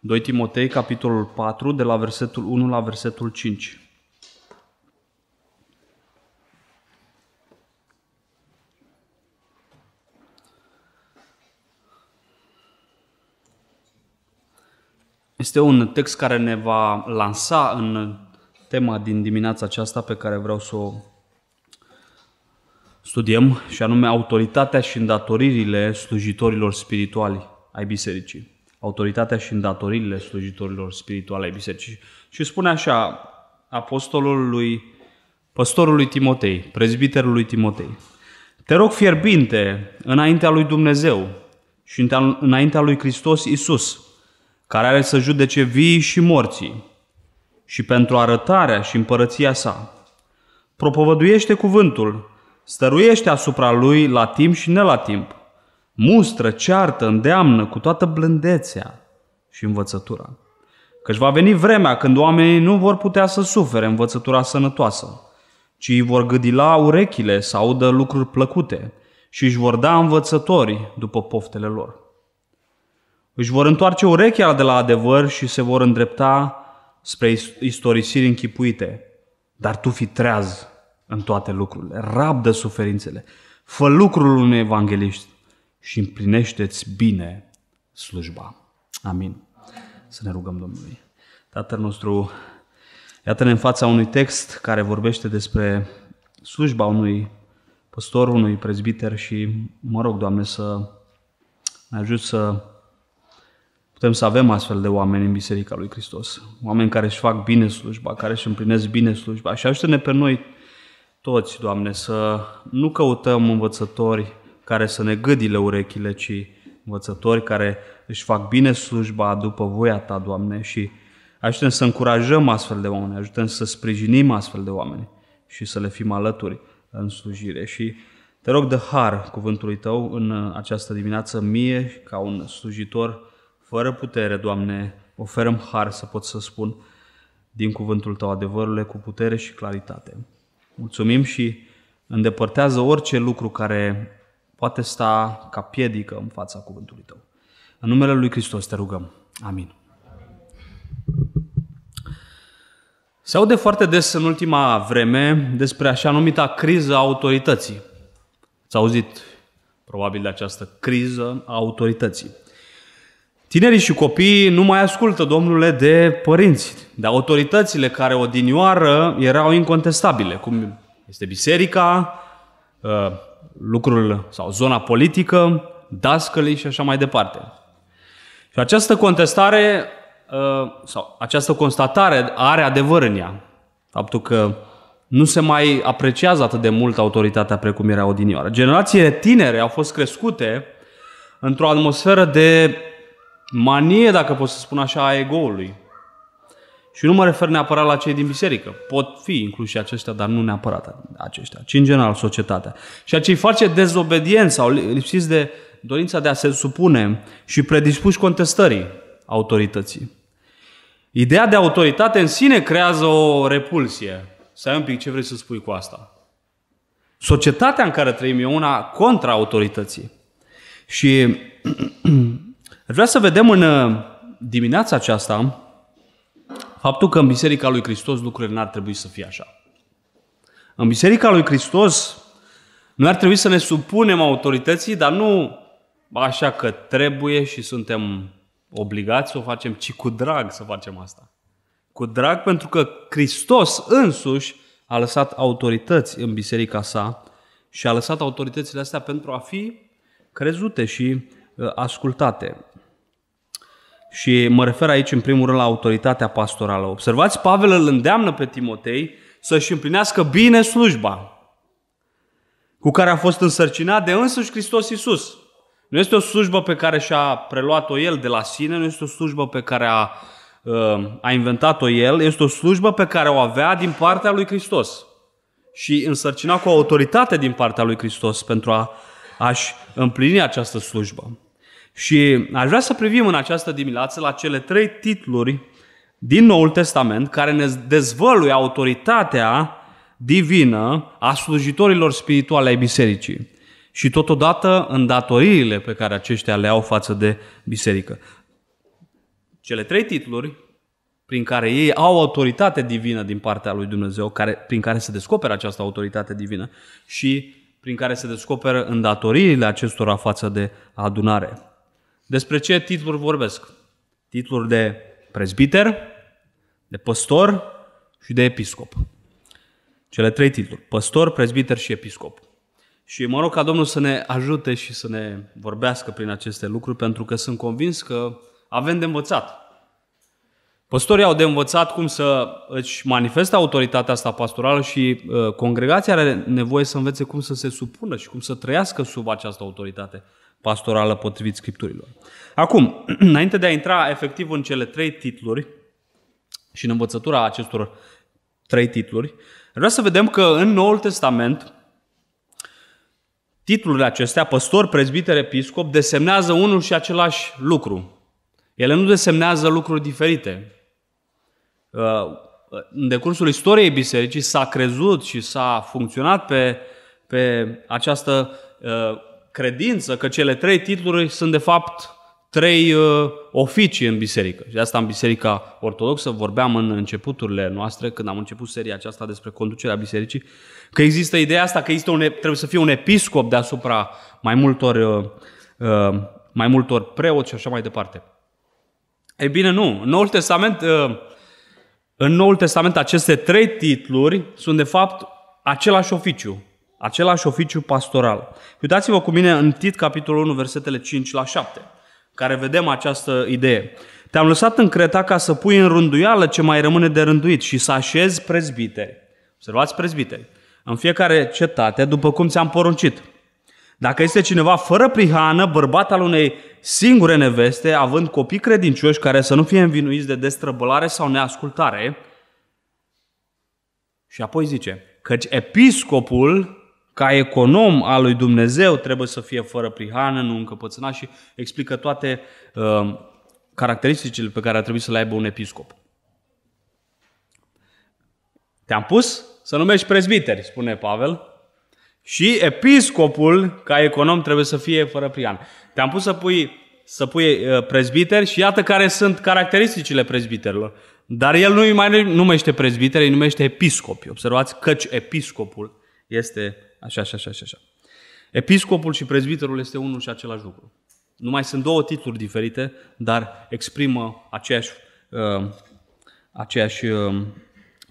2 Timotei, capitolul 4, de la versetul 1 la versetul 5. Este un text care ne va lansa în tema din dimineața aceasta pe care vreau să o studiem, și anume autoritatea și îndatoririle slujitorilor spirituali ai bisericii autoritatea și îndatoririle slujitorilor spirituale ai bisericii. Și spune așa apostolul lui, păstorului Timotei, prezbiterului Timotei, te rog fierbinte înaintea lui Dumnezeu și înaintea lui Hristos Isus, care are să judece vii și morții, și pentru arătarea și împărăția sa. Propovăduiește cuvântul, stăruiește asupra lui la timp și ne la timp, mustră, ceartă, îndeamnă cu toată blândețea și învățătura. Căci va veni vremea când oamenii nu vor putea să sufere învățătura sănătoasă, ci îi vor gâdila urechile să audă lucruri plăcute și își vor da învățători după poftele lor. Își vor întoarce urechea de la adevăr și se vor îndrepta spre istorisiri închipuite. Dar tu fi treaz în toate lucrurile, rabdă suferințele, fă lucrul unui evanghelist, și împlinește-ți bine slujba. Amin. Să ne rugăm Domnului. Tatăl nostru, iată-ne în fața unui text care vorbește despre slujba unui păstor, unui prezbiter și mă rog, Doamne, să ne ajut să putem să avem astfel de oameni în Biserica lui Hristos. Oameni care își fac bine slujba, care își împlinesc bine slujba. Și ajută-ne pe noi toți, Doamne, să nu căutăm învățători care să ne gâdile urechile, ci învățători care își fac bine slujba după voia Ta, Doamne, și ajutăm să încurajăm astfel de oameni, ajutăm să sprijinim astfel de oameni și să le fim alături în slujire. Și te rog de har cuvântului Tău în această dimineață mie, ca un slujitor fără putere, Doamne, oferăm har să pot să spun din cuvântul Tău adevărurile cu putere și claritate. Mulțumim și îndepărtează orice lucru care poate sta ca piedică în fața cuvântului tău. În numele Lui Hristos te rugăm. Amin. Se aude foarte des în ultima vreme despre așa numita criză a autorității. Ați auzit probabil de această criză a autorității. Tinerii și copiii nu mai ascultă, domnule, de părinți, de autoritățile care odinioară erau incontestabile, cum este biserica, uh, lucrul sau zona politică, dascălii și așa mai departe. Și această contestare ă, sau această constatare are adevăr în ea. Faptul că nu se mai apreciază atât de mult autoritatea precum era odinioară. Generațiile tinere au fost crescute într-o atmosferă de manie, dacă pot să spun așa, a egoului. Și nu mă refer neapărat la cei din biserică. Pot fi incluși aceștia, dar nu neapărat aceștia, ci în general societatea. Și ce îi face dezobedienți sau lipsiți de dorința de a se supune și predispuși contestării autorității. Ideea de autoritate în sine creează o repulsie. Să ai un pic ce vrei să spui cu asta. Societatea în care trăim e una contra autorității. Și vreau să vedem în uh, dimineața aceasta faptul că în Biserica lui Hristos lucrurile n-ar trebui să fie așa. În Biserica lui Hristos noi ar trebui să ne supunem autorității, dar nu așa că trebuie și suntem obligați să o facem, ci cu drag să facem asta. Cu drag pentru că Hristos însuși a lăsat autorități în biserica sa și a lăsat autoritățile astea pentru a fi crezute și uh, ascultate. Și mă refer aici în primul rând la autoritatea pastorală. Observați, Pavel îl îndeamnă pe Timotei să-și împlinească bine slujba cu care a fost însărcinat de însuși Hristos Iisus. Nu este o slujbă pe care și-a preluat-o el de la sine, nu este o slujbă pe care a, uh, a inventat-o el, este o slujbă pe care o avea din partea lui Hristos și însărcina cu autoritate din partea lui Hristos pentru a, a-și împlini această slujbă. Și aș vrea să privim în această dimineață la cele trei titluri din Noul Testament care ne dezvăluie autoritatea divină a slujitorilor spirituale ai bisericii și totodată îndatoririle pe care aceștia le au față de biserică. Cele trei titluri prin care ei au autoritate divină din partea lui Dumnezeu, care, prin care se descoperă această autoritate divină și prin care se descoperă îndatoririle acestora față de adunare. Despre ce titluri vorbesc? Titluri de prezbiter, de păstor și de episcop. Cele trei titluri. Păstor, prezbiter și episcop. Și mă rog ca Domnul să ne ajute și să ne vorbească prin aceste lucruri, pentru că sunt convins că avem de învățat. Păstorii au de învățat cum să își manifeste autoritatea asta pastorală și uh, congregația are nevoie să învețe cum să se supună și cum să trăiască sub această autoritate pastorală potrivit Scripturilor. Acum, înainte de a intra efectiv în cele trei titluri și în învățătura acestor trei titluri, vreau să vedem că în Noul Testament titlurile acestea, păstor, prezbiter, episcop, desemnează unul și același lucru. Ele nu desemnează lucruri diferite. Uh, în decursul istoriei bisericii s-a crezut și s-a funcționat pe, pe această uh, credință că cele trei titluri sunt de fapt trei uh, oficii în biserică. Și de asta în Biserica Ortodoxă vorbeam în începuturile noastre, când am început seria aceasta despre conducerea bisericii, că există ideea asta că există un, trebuie să fie un episcop deasupra mai multor, uh, uh, mai multor preoți și așa mai departe. Ei bine, nu. În Noul Testament, uh, în Noul Testament aceste trei titluri sunt de fapt același oficiu același oficiu pastoral. Uitați-vă cu mine în Tit, capitolul 1, versetele 5 la 7, care vedem această idee. Te-am lăsat în Creta ca să pui în rânduială ce mai rămâne de rânduit și să așezi prezbiteri. Observați prezbiteri. În fiecare cetate, după cum ți-am poruncit. Dacă este cineva fără prihană, bărbat al unei singure neveste, având copii credincioși care să nu fie învinuiți de destrăbălare sau neascultare, și apoi zice, căci episcopul ca econom al lui Dumnezeu trebuie să fie fără prihană, nu încăpățânat și explică toate uh, caracteristicile pe care ar trebui să le aibă un episcop. Te-am pus să numești prezbiteri, spune Pavel, și episcopul, ca econom, trebuie să fie fără prihan. Te-am pus să pui, să pui uh, prezbiteri și iată care sunt caracteristicile prezbiterilor. Dar el nu mai numește prezbiteri, îi numește episcopi. Observați căci episcopul este așa, așa, așa, așa. Episcopul și prezbiterul este unul și același lucru. Nu mai sunt două titluri diferite, dar exprimă aceeași, uh, aceeași uh,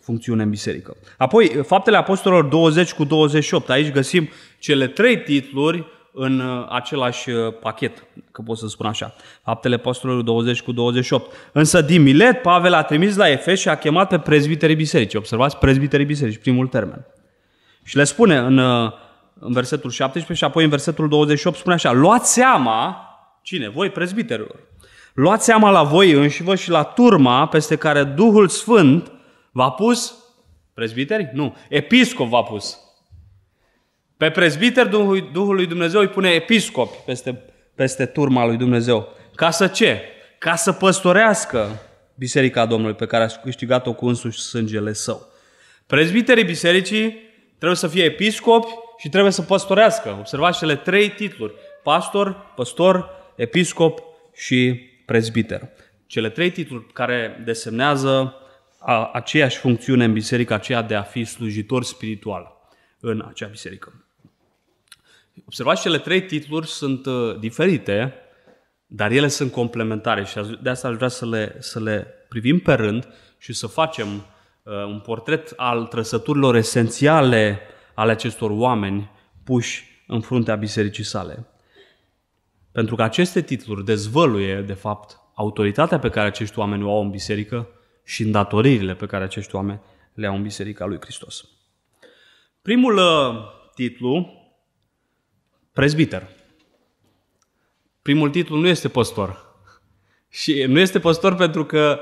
funcțiune în biserică. Apoi, faptele apostolilor 20 cu 28. Aici găsim cele trei titluri în uh, același uh, pachet, că pot să spun așa. Faptele apostolilor 20 cu 28. Însă din Milet, Pavel a trimis la Efes și a chemat pe prezbiterii bisericii. Observați, prezbiterii bisericii, primul termen. Și le spune în, uh, în versetul 17 și apoi în versetul 28 spune așa, luați seama, cine? Voi, prezbiterilor. Luați seama la voi înșivă și la turma peste care Duhul Sfânt v-a pus, prezbiteri? Nu, episcop v-a pus. Pe prezbiter Duhul, lui Dumnezeu îi pune episcopi peste, peste turma lui Dumnezeu. Ca să ce? Ca să păstorească biserica Domnului pe care a câștigat-o cu însuși sângele său. Prezbiterii bisericii Trebuie să fie episcopi și trebuie să păstorească. Observați cele trei titluri. Pastor, păstor, episcop și prezbiter. Cele trei titluri care desemnează a, aceeași funcțiune în biserică, aceea de a fi slujitor spiritual în acea biserică. Observați, cele trei titluri sunt uh, diferite, dar ele sunt complementare și de asta aș vrea să le, să le privim pe rând și să facem Uh, un portret al trăsăturilor esențiale ale acestor oameni puși în fruntea bisericii sale. Pentru că aceste titluri dezvăluie, de fapt, autoritatea pe care acești oameni o au în biserică și îndatoririle pe care acești oameni le au în biserica lui Hristos. Primul uh, titlu, prezbiter. Primul titlu nu este păstor. Și nu este păstor pentru că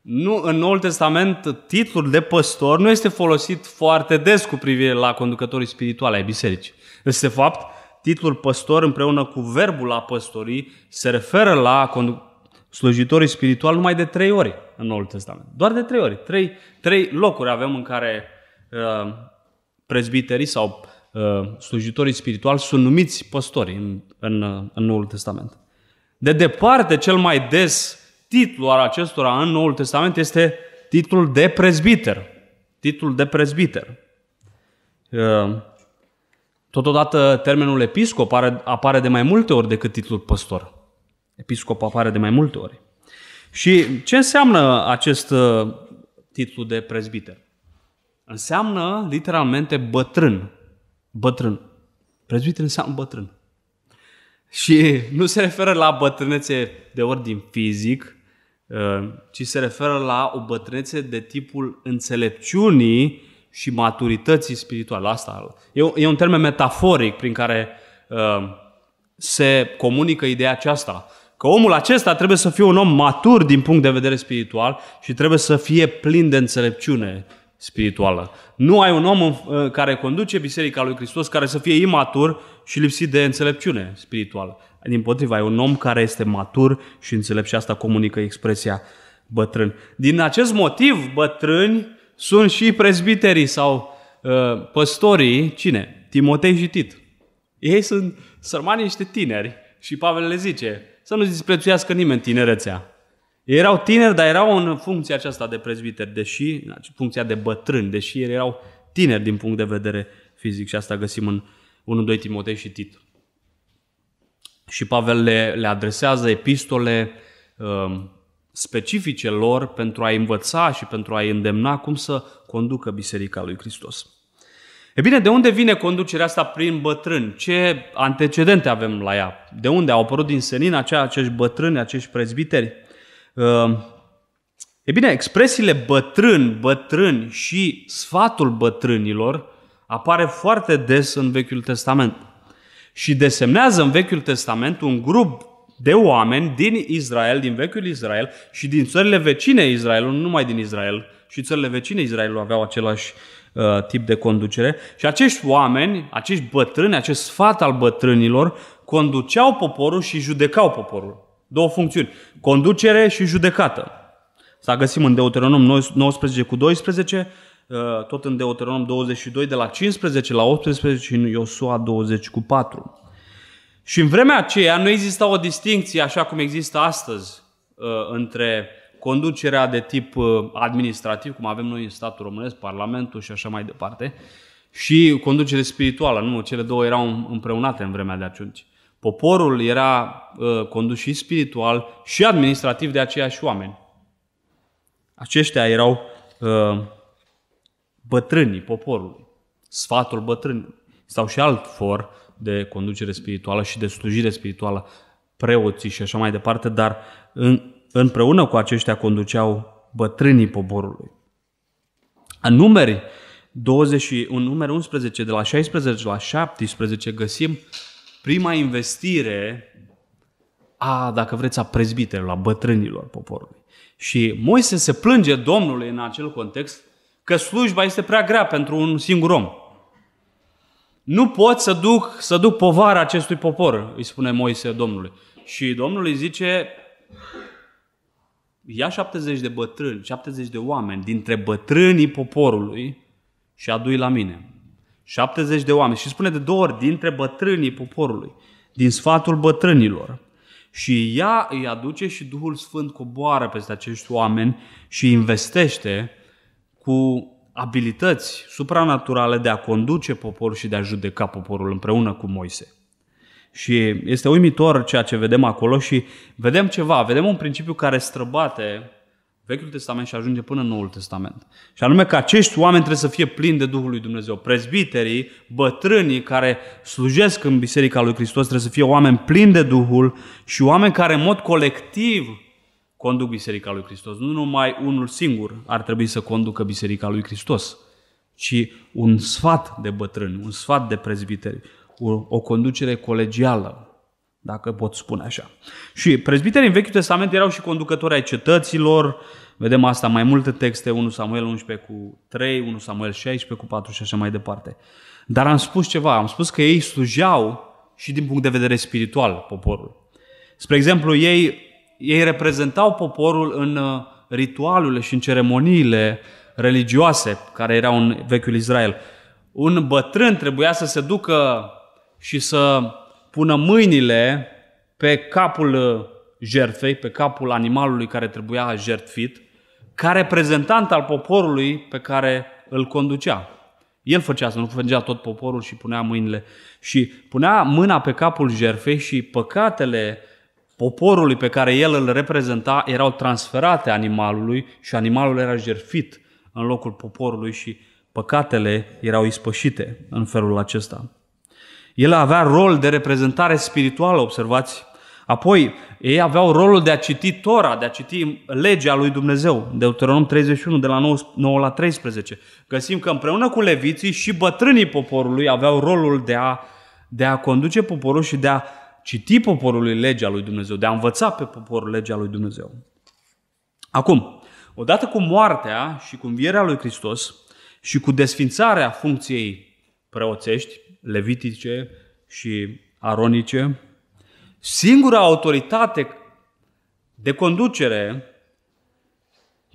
nu, în Noul Testament, titlul de păstor nu este folosit foarte des cu privire la conducătorii spirituale ai bisericii. Este fapt, titlul păstor împreună cu verbul a păstorii se referă la condu- slujitorii spirituali numai de trei ori în Noul Testament. Doar de trei ori. Trei, trei locuri avem în care uh, prezbiterii sau uh, slujitorii spirituali sunt numiți păstori în, în, uh, în Noul Testament. De departe, cel mai des titlul al acestora în Noul Testament este titlul de prezbiter. Titlul de prezbiter. Uh, totodată, termenul episcop apare, de mai multe ori decât titlul păstor. Episcop apare de mai multe ori. Și ce înseamnă acest uh, titlu de prezbiter? Înseamnă literalmente bătrân. Bătrân. Prezbiter înseamnă bătrân. Și nu se referă la bătrânețe de ordin fizic, Uh, ci se referă la o bătrânețe de tipul înțelepciunii și maturității spirituale. Asta e un termen metaforic prin care uh, se comunică ideea aceasta. Că omul acesta trebuie să fie un om matur din punct de vedere spiritual și trebuie să fie plin de înțelepciune spirituală. Nu ai un om uh, care conduce Biserica lui Hristos care să fie imatur și lipsit de înțelepciune spirituală. Din potriva, e un om care este matur și înțelept și asta comunică expresia bătrân. Din acest motiv, bătrâni sunt și prezbiterii sau uh, păstorii, cine? Timotei și Tit. Ei sunt sărmani niște tineri și Pavel le zice să nu disprețuiască nimeni tinerețea. Ei erau tineri, dar erau în funcția aceasta de prezbiteri, deși, funcția de bătrân, deși ei erau tineri din punct de vedere fizic și asta găsim în 1, 2 Timotei și Tit și Pavel le, le adresează epistole um, specifice lor pentru a învăța și pentru a îndemna cum să conducă Biserica lui Hristos. E bine, de unde vine conducerea asta prin bătrâni? Ce antecedente avem la ea? De unde au apărut din senin aceia, acești bătrâni, acești prezbiteri? Um, e bine, expresiile bătrân, bătrâni și sfatul bătrânilor apare foarte des în Vechiul Testament și desemnează în Vechiul Testament un grup de oameni din Israel, din vechiul Israel și din țările vecine Israelului, nu numai din Israel, și țările vecine Israelului aveau același uh, tip de conducere. Și acești oameni, acești bătrâni, acest sfat al bătrânilor, conduceau poporul și judecau poporul. Două funcțiuni, conducere și judecată. Să găsim în Deuteronom 19 cu 12, Eh, tot în Deuteronom 22, de la 15 la 18 și în Iosua 20 cu 4. Și în vremea aceea nu exista o distinție, așa cum există astăzi, eh, între conducerea de tip eh, administrativ, cum avem noi în statul românesc, Parlamentul și așa mai departe, și conducere spirituală. Nu, cele două erau împreunate în vremea de atunci. Poporul era condus și spiritual și administrativ de aceiași oameni. Aceștia erau bătrânii poporului, sfatul bătrânilor sau și alt for de conducere spirituală și de slujire spirituală, preoții și așa mai departe, dar în, împreună cu aceștia conduceau bătrânii poporului. În numeri, 20, în numeri 11, de la 16 la 17, găsim prima investire a, dacă vreți, a prezbiterilor, a bătrânilor poporului. Și Moise se plânge Domnului în acel context că slujba este prea grea pentru un singur om. Nu pot să duc, să duc povara acestui popor, îi spune Moise Domnului. Și Domnul îi zice, ia 70 de bătrâni, 70 de oameni dintre bătrânii poporului și adu-i la mine. 70 de oameni. Și spune de două ori, dintre bătrânii poporului, din sfatul bătrânilor. Și ea îi aduce și Duhul Sfânt coboară peste acești oameni și investește cu abilități supranaturale de a conduce poporul și de a judeca poporul împreună cu Moise. Și este uimitor ceea ce vedem acolo și vedem ceva, vedem un principiu care străbate Vechiul Testament și ajunge până în Noul Testament. Și anume că acești oameni trebuie să fie plini de Duhul lui Dumnezeu. Prezbiterii, bătrânii care slujesc în Biserica lui Hristos trebuie să fie oameni plini de Duhul și oameni care în mod colectiv conduc Biserica lui Hristos. Nu numai unul singur ar trebui să conducă Biserica lui Hristos, ci un sfat de bătrâni, un sfat de prezbiteri, o, o conducere colegială, dacă pot spune așa. Și prezbiterii în Vechiul Testament erau și conducători ai cetăților, vedem asta mai multe texte, 1 Samuel 11 cu 3, 1 Samuel 16 cu 4 și așa mai departe. Dar am spus ceva, am spus că ei slujeau și din punct de vedere spiritual poporul. Spre exemplu, ei ei reprezentau poporul în uh, ritualurile și în ceremoniile religioase care erau în vechiul Israel. Un bătrân trebuia să se ducă și să pună mâinile pe capul uh, jertfei, pe capul animalului care trebuia jertfit, ca reprezentant al poporului pe care îl conducea. El făcea asta, nu făcea tot poporul și punea mâinile. Și punea mâna pe capul jertfei și păcatele poporului pe care el îl reprezenta erau transferate animalului și animalul era jerfit în locul poporului și păcatele erau ispășite în felul acesta. El avea rol de reprezentare spirituală, observați. Apoi, ei aveau rolul de a citi Tora, de a citi legea lui Dumnezeu, Deuteronom 31, de la 9, la 13. Găsim că împreună cu leviții și bătrânii poporului aveau rolul de a, de a conduce poporul și de a citi poporului legea lui Dumnezeu, de a învăța pe poporul legea lui Dumnezeu. Acum, odată cu moartea și cu învierea lui Hristos și cu desfințarea funcției preoțești, levitice și aronice, singura autoritate de conducere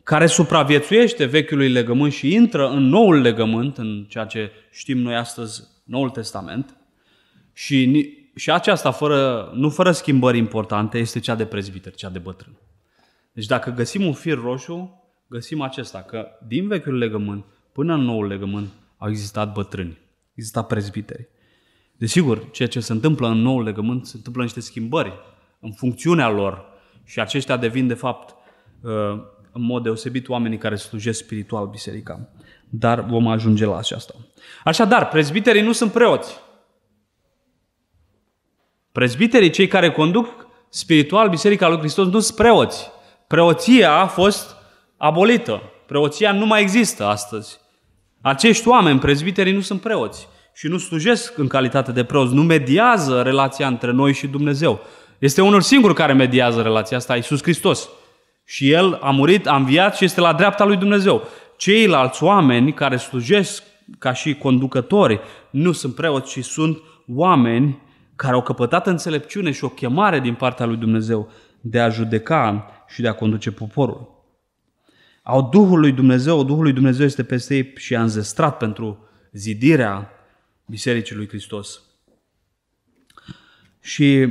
care supraviețuiește vechiului legământ și intră în noul legământ, în ceea ce știm noi astăzi, Noul Testament, și și aceasta, fără, nu fără schimbări importante, este cea de prezbiter, cea de bătrân. Deci dacă găsim un fir roșu, găsim acesta, că din vechiul legământ până în noul legământ au existat bătrâni, exista prezbiteri. Desigur, ceea ce se întâmplă în noul legământ se întâmplă niște schimbări în funcțiunea lor și aceștia devin, de fapt, uh, în mod deosebit oamenii care slujesc spiritual biserica. Dar vom ajunge la aceasta. Așadar, prezbiterii nu sunt preoți. Prezbiterii, cei care conduc spiritual Biserica lui Hristos, nu sunt preoți. Preoția a fost abolită. Preoția nu mai există astăzi. Acești oameni, prezbiterii, nu sunt preoți și nu slujesc în calitate de preoți, nu mediază relația între noi și Dumnezeu. Este unul singur care mediază relația asta, Iisus Hristos. Și El a murit, a înviat și este la dreapta lui Dumnezeu. Ceilalți oameni care slujesc ca și conducători nu sunt preoți, ci sunt oameni care au căpătat înțelepciune și o chemare din partea lui Dumnezeu de a judeca și de a conduce poporul. Au Duhul lui Dumnezeu, Duhul lui Dumnezeu este peste ei și a înzestrat pentru zidirea Bisericii lui Hristos. Și,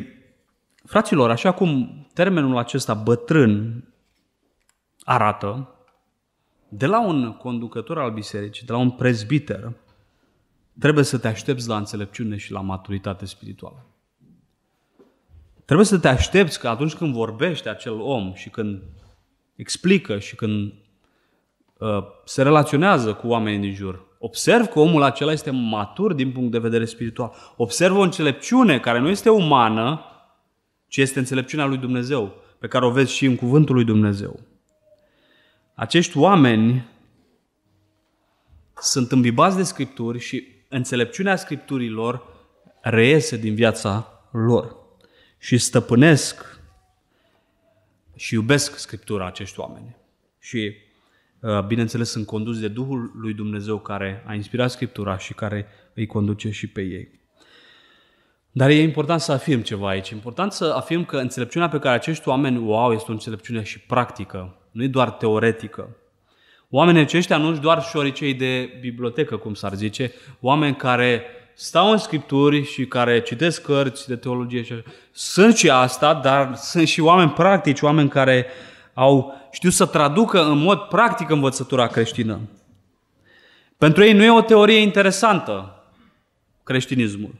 fraților, așa cum termenul acesta bătrân arată, de la un conducător al bisericii, de la un prezbiter, trebuie să te aștepți la înțelepciune și la maturitate spirituală. Trebuie să te aștepți că atunci când vorbește acel om și când explică și când uh, se relaționează cu oamenii din jur, observ că omul acela este matur din punct de vedere spiritual. Observ o înțelepciune care nu este umană, ci este înțelepciunea lui Dumnezeu, pe care o vezi și în cuvântul lui Dumnezeu. Acești oameni sunt îmbibați de Scripturi și înțelepciunea Scripturilor reiese din viața lor și stăpânesc și iubesc Scriptura acești oameni. Și, uh, bineînțeles, sunt conduși de Duhul lui Dumnezeu care a inspirat Scriptura și care îi conduce și pe ei. Dar e important să afirm ceva aici. Important să afirm că înțelepciunea pe care acești oameni o au este o înțelepciune și practică, nu e doar teoretică. Oamenii aceștia nu doar șoricei de bibliotecă, cum s-ar zice, oameni care stau în scripturi și care citesc cărți de teologie și așa. Sunt și asta, dar sunt și oameni practici, oameni care au știu să traducă în mod practic învățătura creștină. Pentru ei nu e o teorie interesantă creștinismul,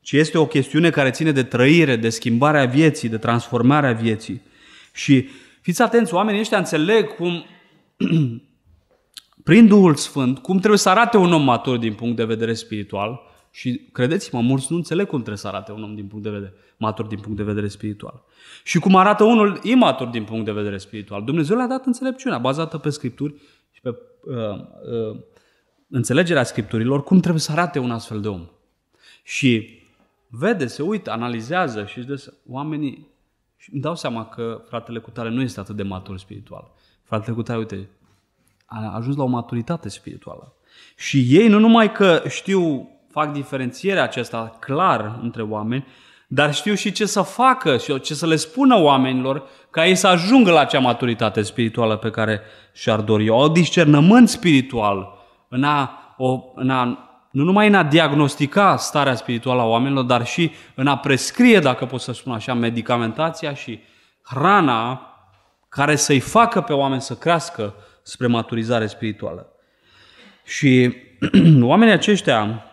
ci este o chestiune care ține de trăire, de schimbarea vieții, de transformarea vieții. Și fiți atenți, oamenii ăștia înțeleg cum prin Duhul Sfânt, cum trebuie să arate un om matur din punct de vedere spiritual, și credeți-mă, mulți nu înțeleg cum trebuie să arate un om din punct de vedere matur din punct de vedere spiritual. Și cum arată unul imatur din punct de vedere spiritual. Dumnezeu le-a dat înțelepciunea bazată pe scripturi și pe uh, uh, înțelegerea scripturilor, cum trebuie să arate un astfel de om. Și vede, se uită, analizează și des, oamenii îmi dau seama că fratele cu tare nu este atât de matur spiritual. Fratele tăi, uite, a ajuns la o maturitate spirituală. Și ei nu numai că știu, fac diferențierea aceasta clar între oameni, dar știu și ce să facă și ce să le spună oamenilor ca ei să ajungă la acea maturitate spirituală pe care și-ar dori. o discernământ spiritual în a, o, în a, nu numai în a diagnostica starea spirituală a oamenilor, dar și în a prescrie, dacă pot să spun așa, medicamentația și hrana care să-i facă pe oameni să crească spre maturizare spirituală. Și oamenii aceștia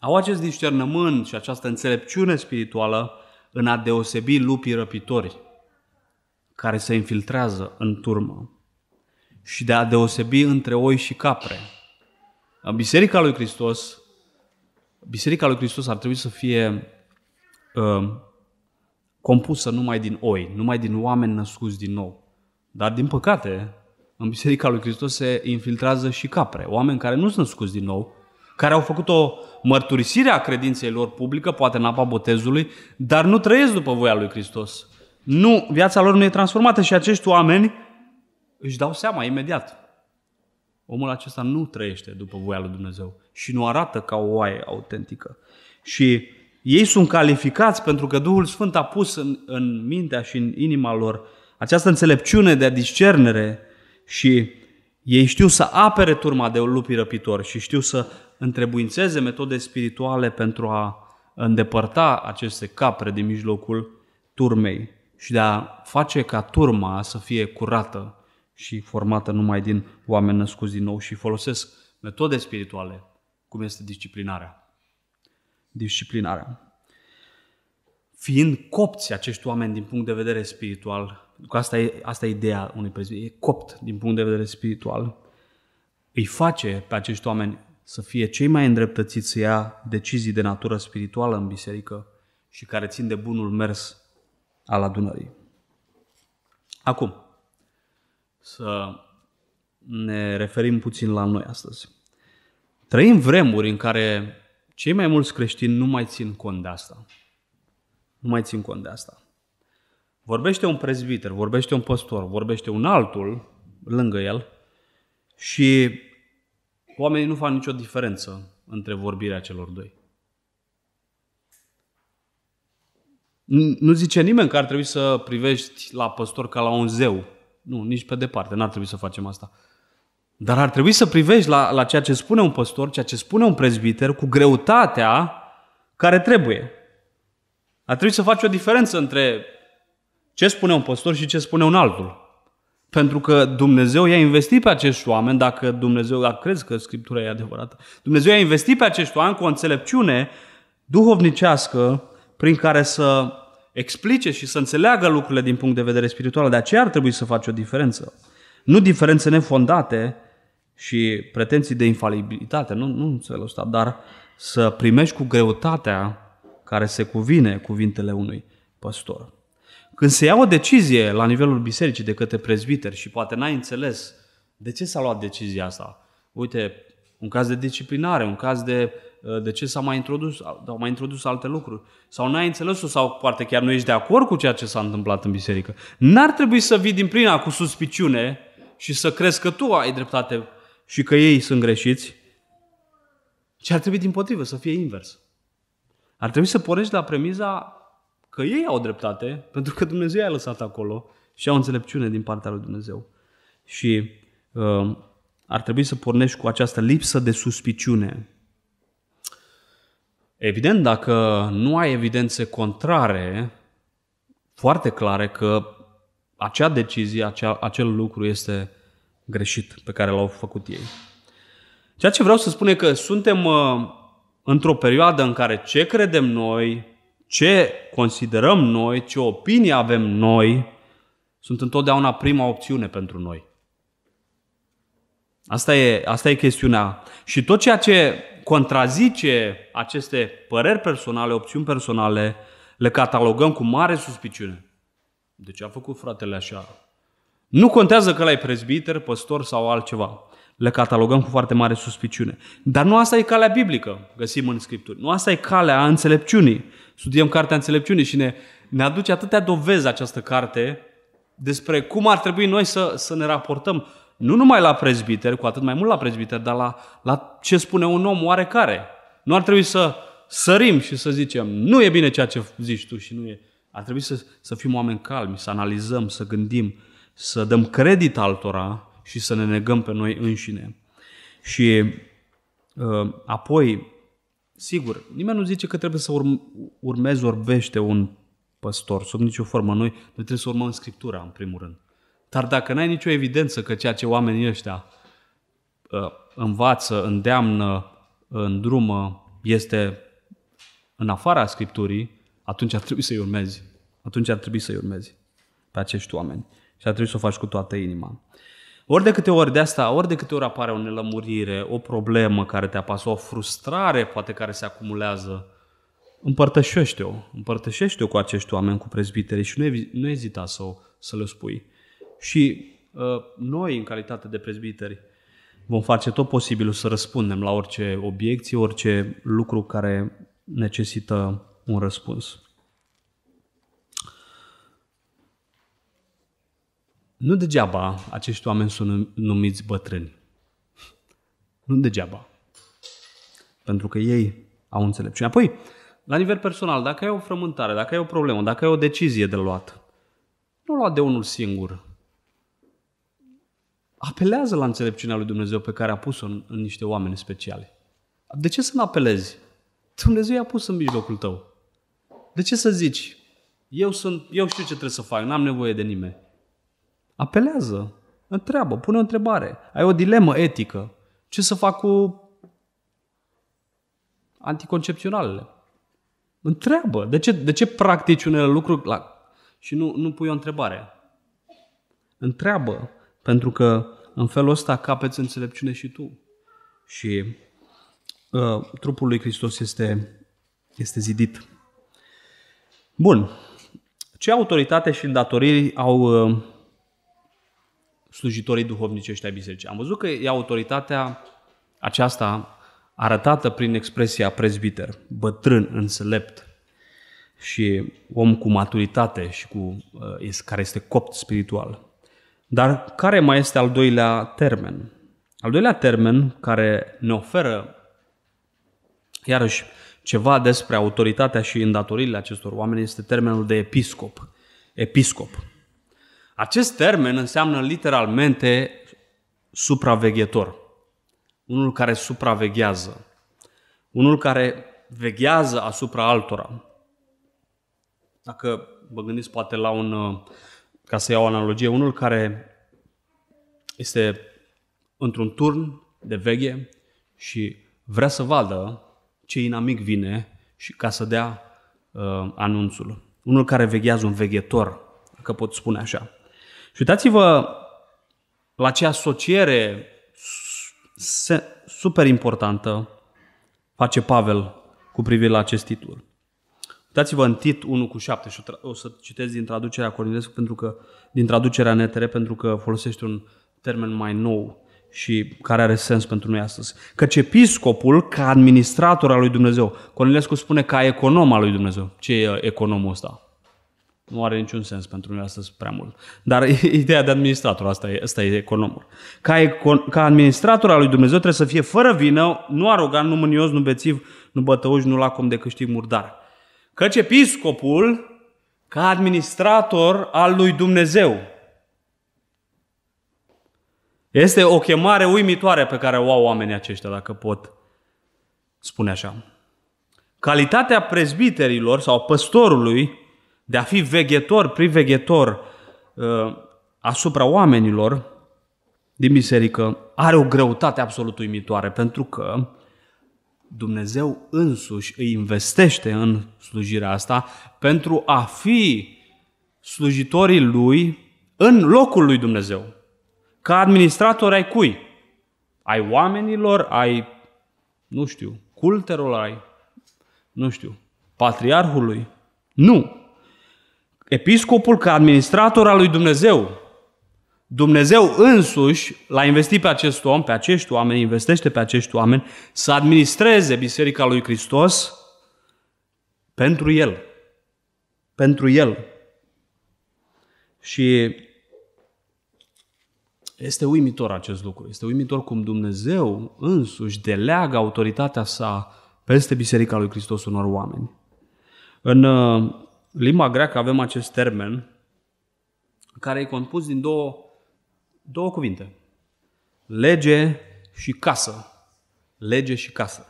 au acest discernământ și această înțelepciune spirituală în a deosebi lupii răpitori care se infiltrează în turmă și de a deosebi între oi și capre. Biserica lui Hristos, Biserica lui Hristos ar trebui să fie uh, compusă numai din oi, numai din oameni născuți din nou. Dar, din păcate, în Biserica lui Hristos se infiltrează și capre, oameni care nu sunt născuți din nou, care au făcut o mărturisire a credinței lor publică, poate în apa botezului, dar nu trăiesc după voia lui Hristos. Nu, viața lor nu e transformată și acești oameni își dau seama imediat. Omul acesta nu trăiește după voia lui Dumnezeu și nu arată ca o oaie autentică. Și ei sunt calificați pentru că Duhul Sfânt a pus în, în mintea și în inima lor această înțelepciune de discernere și ei știu să apere turma de lupii răpitori și știu să întrebuințeze metode spirituale pentru a îndepărta aceste capre din mijlocul turmei și de a face ca turma să fie curată și formată numai din oameni născuți din nou și folosesc metode spirituale, cum este disciplinarea disciplinarea. Fiind copți acești oameni din punct de vedere spiritual, că asta e, asta e ideea unui prezbit, e copt din punct de vedere spiritual, îi face pe acești oameni să fie cei mai îndreptățiți să ia decizii de natură spirituală în biserică și care țin de bunul mers al adunării. Acum, să ne referim puțin la noi astăzi. Trăim vremuri în care cei mai mulți creștini nu mai țin cont de asta. Nu mai țin cont de asta. Vorbește un prezbiter, vorbește un păstor, vorbește un altul lângă el și oamenii nu fac nicio diferență între vorbirea celor doi. Nu zice nimeni că ar trebui să privești la păstor ca la un zeu. Nu, nici pe departe, n-ar trebui să facem asta. Dar ar trebui să privești la, la ceea ce spune un păstor, ceea ce spune un prezbiter, cu greutatea care trebuie. Ar trebui să faci o diferență între ce spune un păstor și ce spune un altul. Pentru că Dumnezeu i-a investit pe acești oameni, dacă Dumnezeu, dacă crezi că Scriptura e adevărată, Dumnezeu i-a investit pe acești oameni cu o înțelepciune duhovnicească prin care să explice și să înțeleagă lucrurile din punct de vedere spiritual. De aceea ar trebui să faci o diferență. Nu diferențe nefondate, și pretenții de infalibilitate, nu, nu în felul ăsta, dar să primești cu greutatea care se cuvine cuvintele unui păstor. Când se ia o decizie la nivelul bisericii de către prezbiteri și poate n-ai înțeles de ce s-a luat decizia asta, uite, un caz de disciplinare, un caz de uh, de ce s-a mai introdus, au mai introdus alte lucruri. Sau n-ai înțeles sau poate chiar nu ești de acord cu ceea ce s-a întâmplat în biserică. N-ar trebui să vii din plina cu suspiciune și să crezi că tu ai dreptate și că ei sunt greșiți, ci ar trebui din potrivă să fie invers. Ar trebui să pornești la premiza că ei au dreptate, pentru că Dumnezeu i-a lăsat acolo și au înțelepciune din partea lui Dumnezeu. Și uh, ar trebui să pornești cu această lipsă de suspiciune. Evident, dacă nu ai evidențe contrare, foarte clare că acea decizie, acea, acel lucru este greșit pe care l-au făcut ei. Ceea ce vreau să spun e că suntem uh, într-o perioadă în care ce credem noi, ce considerăm noi, ce opinie avem noi, sunt întotdeauna prima opțiune pentru noi. Asta e, asta e chestiunea. Și tot ceea ce contrazice aceste păreri personale, opțiuni personale, le catalogăm cu mare suspiciune. De ce a făcut fratele așa? Nu contează că l-ai prezbiter, păstor sau altceva. Le catalogăm cu foarte mare suspiciune. Dar nu asta e calea biblică, găsim în Scripturi. Nu asta e calea înțelepciunii. Studiem cartea înțelepciunii și ne, ne aduce atâtea dovezi această carte despre cum ar trebui noi să, să ne raportăm nu numai la prezbiter, cu atât mai mult la prezbiter, dar la, la ce spune un om oarecare. Nu ar trebui să sărim și să zicem, nu e bine ceea ce zici tu și nu e. Ar trebui să, să fim oameni calmi, să analizăm, să gândim, să dăm credit altora și să ne negăm pe noi înșine. Și uh, apoi, sigur, nimeni nu zice că trebuie să urmezi orbește un păstor, sub nicio formă. Noi, noi trebuie să urmăm Scriptura, în primul rând. Dar dacă n-ai nicio evidență că ceea ce oamenii ăștia uh, învață, îndeamnă, îndrumă, este în afara Scripturii, atunci ar trebui să-i urmezi. Atunci ar trebui să-i urmezi pe acești oameni. Și a trebuit să o faci cu toată inima. Ori de câte ori de asta, ori de câte ori apare o nelămurire, o problemă care te apasă, o frustrare poate care se acumulează, împărtășește-o. Împărtășește-o cu acești oameni, cu prezbiterii și nu, nu ezita să, să le spui. Și uh, noi, în calitate de prezbiteri, vom face tot posibilul să răspundem la orice obiecție, orice lucru care necesită un răspuns. Nu degeaba acești oameni sunt numiți bătrâni. Nu degeaba. Pentru că ei au înțelepciune. Apoi, la nivel personal, dacă ai o frământare, dacă ai o problemă, dacă ai o decizie de luat, nu lua de unul singur. Apelează la înțelepciunea lui Dumnezeu pe care a pus-o în, în niște oameni speciale. De ce să nu apelezi? Dumnezeu i-a pus în mijlocul tău. De ce să zici, eu, sunt, eu știu ce trebuie să fac, n-am nevoie de nimeni. Apelează. Întreabă, pune o întrebare. Ai o dilemă etică. Ce să fac cu anticoncepționalele? Întreabă. De ce, de ce practici unele lucruri la... și nu, nu pui o întrebare? Întreabă. Pentru că în felul ăsta capeți înțelepciune și tu. Și uh, trupul lui Hristos este, este zidit. Bun. Ce autoritate și îndatoriri au uh, slujitorii duhovnicești ai bisericii. Am văzut că e autoritatea aceasta arătată prin expresia prezbiter, bătrân, înțelept și om cu maturitate și cu, uh, care este copt spiritual. Dar care mai este al doilea termen? Al doilea termen care ne oferă iarăși ceva despre autoritatea și îndatoririle acestor oameni este termenul de episcop. Episcop. Acest termen înseamnă literalmente supraveghetor. Unul care supraveghează. Unul care veghează asupra altora. Dacă vă gândiți poate la un, uh, ca să iau o analogie, unul care este într-un turn de veghe și vrea să vadă ce inamic vine și ca să dea uh, anunțul. Unul care veghează, un veghetor, dacă pot spune așa. Și uitați-vă la ce asociere super importantă face Pavel cu privire la acest titlu. Uitați-vă în Tit 1 cu 7 și o să citesc din traducerea Cornilescu pentru că, din traducerea NTR pentru că folosește un termen mai nou și care are sens pentru noi astăzi. Căci episcopul, ca administrator al lui Dumnezeu, Cornilescu spune ca econom al lui Dumnezeu. Ce e economul ăsta? nu are niciun sens pentru noi astăzi prea mult. Dar ideea de administrator, asta e, asta e economul. Ca, econ, ca administrator al lui Dumnezeu trebuie să fie fără vină, nu arogan, nu mânios, nu bețiv, nu bătăuș, nu lacom de câștig murdar. Căci episcopul, ca administrator al lui Dumnezeu, este o chemare uimitoare pe care o au oamenii aceștia, dacă pot spune așa. Calitatea prezbiterilor sau păstorului de a fi veghetor, priveghetor ă, asupra oamenilor din biserică, are o greutate absolut uimitoare, pentru că Dumnezeu însuși îi investește în slujirea asta pentru a fi slujitorii lui în locul lui Dumnezeu. Ca administrator ai cui? Ai oamenilor, ai, nu știu, culterul ai, nu știu, patriarhului? Nu! episcopul ca administrator al lui Dumnezeu. Dumnezeu însuși l-a investit pe acest om, pe acești oameni, investește pe acești oameni să administreze Biserica lui Hristos pentru el. Pentru el. Și este uimitor acest lucru. Este uimitor cum Dumnezeu însuși deleagă autoritatea sa peste Biserica lui Hristos unor oameni. În uh, limba greacă avem acest termen care e compus din două, două cuvinte. Lege și casă. Lege și casă.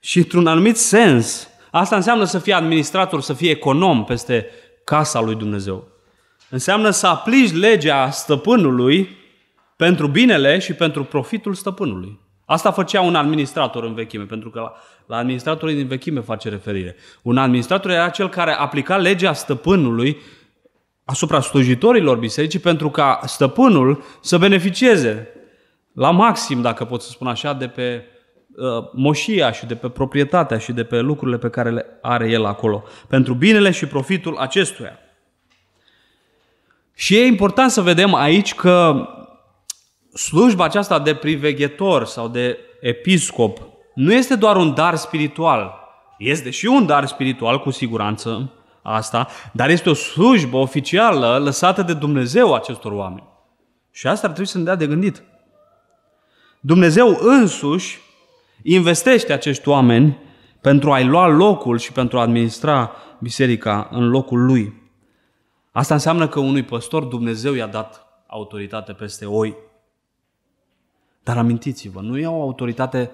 Și într-un anumit sens, asta înseamnă să fie administrator, să fie econom peste casa lui Dumnezeu. Înseamnă să aplici legea stăpânului pentru binele și pentru profitul stăpânului. Asta făcea un administrator în vechime, pentru că la, la administratorii din vechime face referire. Un administrator era cel care aplica legea stăpânului asupra slujitorilor bisericii pentru ca stăpânul să beneficieze la maxim, dacă pot să spun așa, de pe uh, moșia și de pe proprietatea și de pe lucrurile pe care le are el acolo, pentru binele și profitul acestuia. Și e important să vedem aici că slujba aceasta de priveghetor sau de episcop nu este doar un dar spiritual. Este și un dar spiritual, cu siguranță, asta, dar este o slujbă oficială lăsată de Dumnezeu acestor oameni. Și asta ar trebui să ne dea de gândit. Dumnezeu însuși investește acești oameni pentru a-i lua locul și pentru a administra biserica în locul lui. Asta înseamnă că unui păstor Dumnezeu i-a dat autoritate peste oi dar amintiți-vă, nu iau autoritate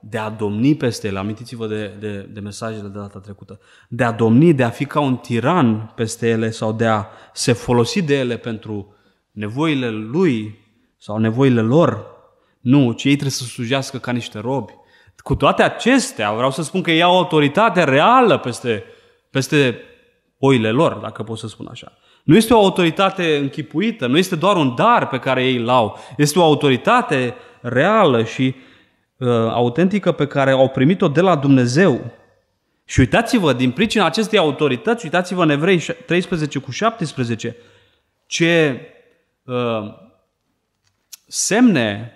de a domni peste ele. Amintiți-vă de, de, de mesajele de data trecută. De a domni, de a fi ca un tiran peste ele sau de a se folosi de ele pentru nevoile lui sau nevoile lor. Nu, ci ei trebuie să slujească ca niște robi. Cu toate acestea, vreau să spun că ei au autoritate reală peste, peste oile lor, dacă pot să spun așa. Nu este o autoritate închipuită, nu este doar un dar pe care ei îl au, este o autoritate reală și uh, autentică pe care au primit-o de la Dumnezeu. Și uitați-vă, din pricina acestei autorități, uitați-vă în Evrei 13 cu 17, ce uh, semne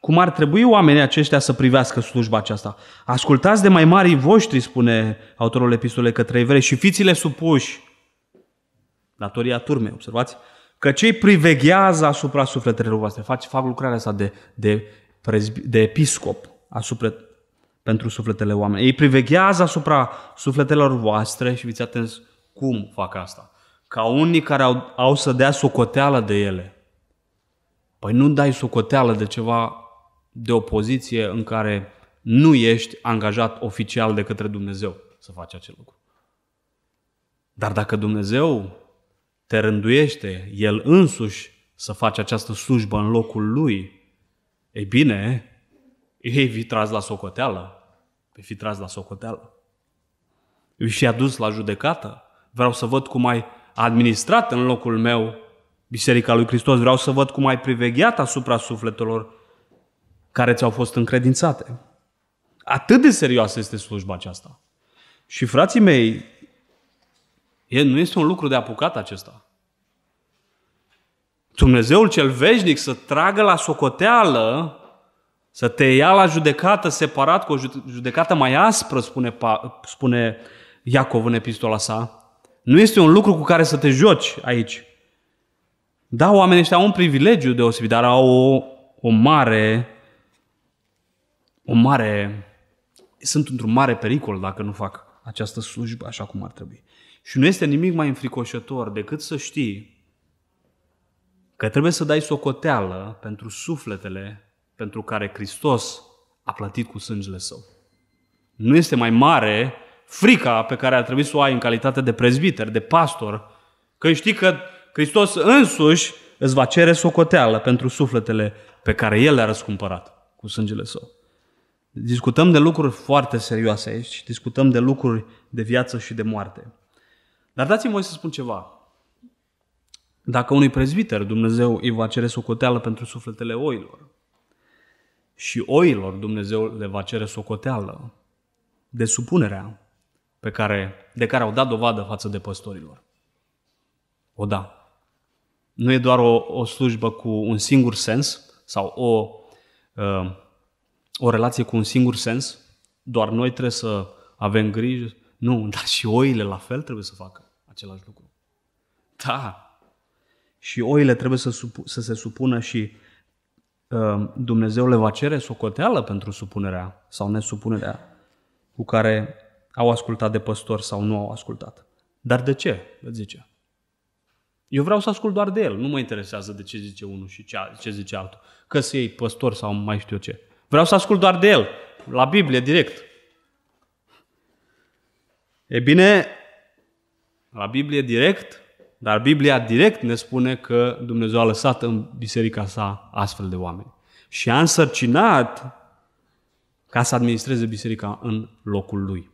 cum ar trebui oamenii aceștia să privească slujba aceasta. Ascultați de mai marii voștri, spune autorul epistolei către evrei, și fiți-le supuși. Datoria turmei, observați? Că cei priveghează asupra sufletelor voastre, fac, fac lucrarea asta de, de, de episcop asupra, pentru sufletele oamenilor. Ei priveghează asupra sufletelor voastre și fiți atenți cum fac asta. Ca unii care au, au să dea socoteală de ele. Păi nu dai socoteală de ceva, de o poziție în care nu ești angajat oficial de către Dumnezeu să faci acel lucru. Dar dacă Dumnezeu te rânduiește El însuși să faci această slujbă în locul Lui, ei bine, ei fi tras la socoteală. Vei fi tras la socoteală. Vei fi adus la judecată. Vreau să văd cum ai administrat în locul meu Biserica lui Hristos. Vreau să văd cum ai privegheat asupra sufletelor care ți-au fost încredințate. Atât de serioasă este slujba aceasta. Și frații mei, E, nu este un lucru de apucat acesta. Dumnezeul cel veșnic să tragă la socoteală, să te ia la judecată separat cu o judecată mai aspră, spune, spune Iacov în epistola sa. Nu este un lucru cu care să te joci aici. Da, oamenii ăștia au un privilegiu deosebit, dar au o, o mare, o mare, sunt într-un mare pericol dacă nu fac această slujbă așa cum ar trebui. Și nu este nimic mai înfricoșător decât să știi că trebuie să dai socoteală pentru sufletele pentru care Hristos a plătit cu sângele său. Nu este mai mare frica pe care ar trebui să o ai în calitate de prezbiter, de pastor, că știi că Hristos însuși îți va cere socoteală pentru sufletele pe care El le-a răscumpărat cu sângele Său. Discutăm de lucruri foarte serioase aici, discutăm de lucruri de viață și de moarte. Dar dați-mi voi să spun ceva. Dacă unui prezbiter Dumnezeu îi va cere socoteală pentru sufletele oilor și oilor Dumnezeu le va cere socoteală de supunerea pe care, de care au dat dovadă față de păstorilor. O da. Nu e doar o, o slujbă cu un singur sens sau o, uh, o relație cu un singur sens, doar noi trebuie să avem grijă. Nu, dar și oile la fel trebuie să facă același lucru. Da. Și oile trebuie să, supu- să se supună și uh, Dumnezeu le va cere socoteală pentru supunerea sau nesupunerea cu care au ascultat de păstor sau nu au ascultat. Dar de ce? Îți zice. Eu vreau să ascult doar de el. Nu mă interesează de ce zice unul și ce zice altul. Că să iei păstor sau mai știu eu ce. Vreau să ascult doar de el. La Biblie, direct. E bine, la Biblie direct, dar Biblia direct ne spune că Dumnezeu a lăsat în biserica sa astfel de oameni. Și a însărcinat ca să administreze biserica în locul lui.